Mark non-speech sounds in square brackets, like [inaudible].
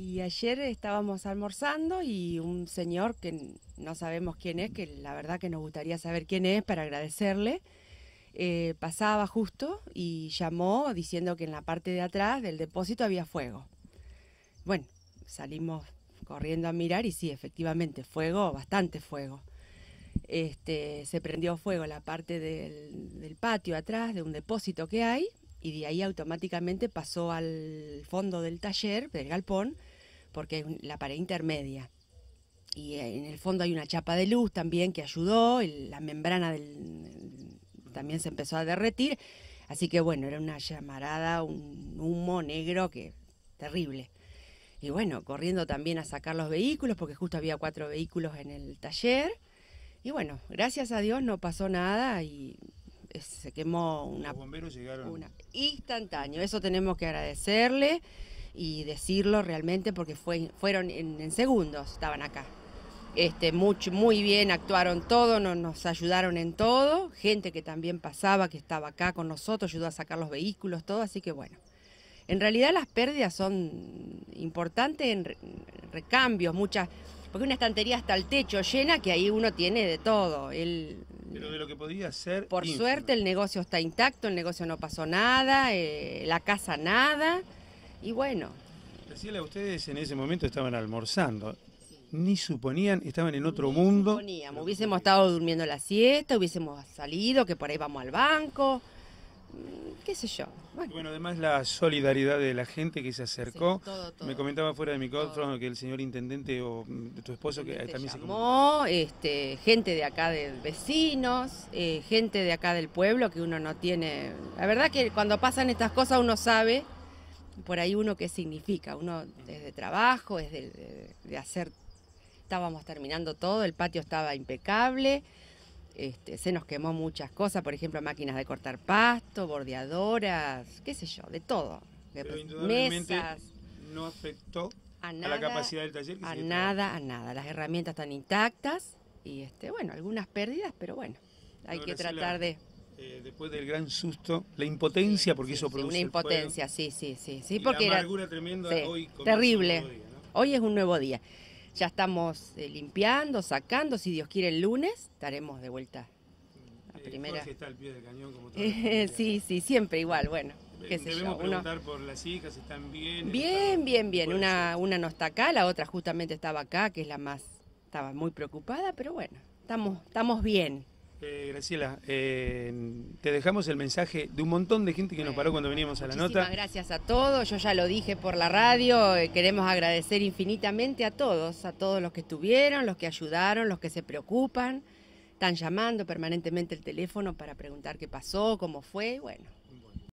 Y ayer estábamos almorzando y un señor que no sabemos quién es, que la verdad que nos gustaría saber quién es para agradecerle, eh, pasaba justo y llamó diciendo que en la parte de atrás del depósito había fuego. Bueno, salimos corriendo a mirar y sí, efectivamente, fuego, bastante fuego. Este, se prendió fuego la parte del, del patio atrás de un depósito que hay y de ahí automáticamente pasó al fondo del taller, del galpón, porque es la pared intermedia. Y eh, en el fondo hay una chapa de luz también que ayudó, la membrana también se empezó a derretir. Así que bueno, era una llamarada, un humo negro que terrible. Y bueno, corriendo también a sacar los vehículos, porque justo había cuatro vehículos en el taller. Y bueno, gracias a Dios no pasó nada y eh, se quemó una... Los bomberos llegaron. instantáneo, eso tenemos que agradecerle y decirlo realmente porque fue, fueron en, segundos, estaban acá. Este, mucho, muy bien, actuaron todo, nos ayudaron en todo, gente que también pasaba, que estaba acá con nosotros, ayudó a sacar los vehículos, todo, así que bueno. En realidad las pérdidas son importantes en, recambios, muchas, porque una estantería hasta el techo llena que ahí uno tiene de todo. El, Pero de lo que podía ser... Por suerte el negocio está intacto, el negocio no pasó nada, eh, la casa nada. Y bueno. ustedes en ese momento estaban almorzando. Ni suponían, estaban en otro mundo. Suponíamos, hubiésemos estado durmiendo la siesta, hubiésemos salido, que por ahí vamos al banco, mm, qué sé yo. Bueno. además la solidaridad de la gente que se acercó. Me comentaba fuera de mi control que el señor intendente o tu esposo que también se este, gente de acá de vecinos, eh, gente de acá del pueblo que uno no tiene. La verdad que cuando pasan estas cosas uno sabe por ahí uno qué significa, uno desde trabajo, es de, hacer, estábamos terminando todo, el patio estaba impecable, este, se nos quemó muchas cosas, por ejemplo, máquinas de cortar pasto, bordeadoras, qué sé yo, de todo. De Pero indudablemente mesas. no afectó a, la capacidad del taller. a nada, a nada. Las herramientas están intactas y, este, bueno, algunas pérdidas, pero bueno, hay que tratar de... Eh, después del gran susto, la impotencia, porque eso produce. Una impotencia, sí, sí, sí. sí porque era, tremenda hoy. Terrible. Hoy es un nuevo día. Ya estamos eh, limpiando, sacando. Si Dios quiere, el lunes estaremos de vuelta. La eh, primera. está al pie del cañón, [laughs] Sí, sí, siempre igual, bueno. preguntar por las hijas, ¿están bien? Bien, bien, bien. Una, una no está acá, la otra justamente estaba acá, que es la más. Estaba muy preocupada, pero bueno, estamos, estamos bien. Eh, Graciela, eh, te dejamos el mensaje de un montón de gente que nos paró cuando veníamos a la nota. Gracias a todos, yo ya lo dije por la radio, eh, queremos agradecer infinitamente a todos, a todos los que estuvieron, los que ayudaron, los que se preocupan, están llamando permanentemente el teléfono para preguntar qué pasó, cómo fue, bueno,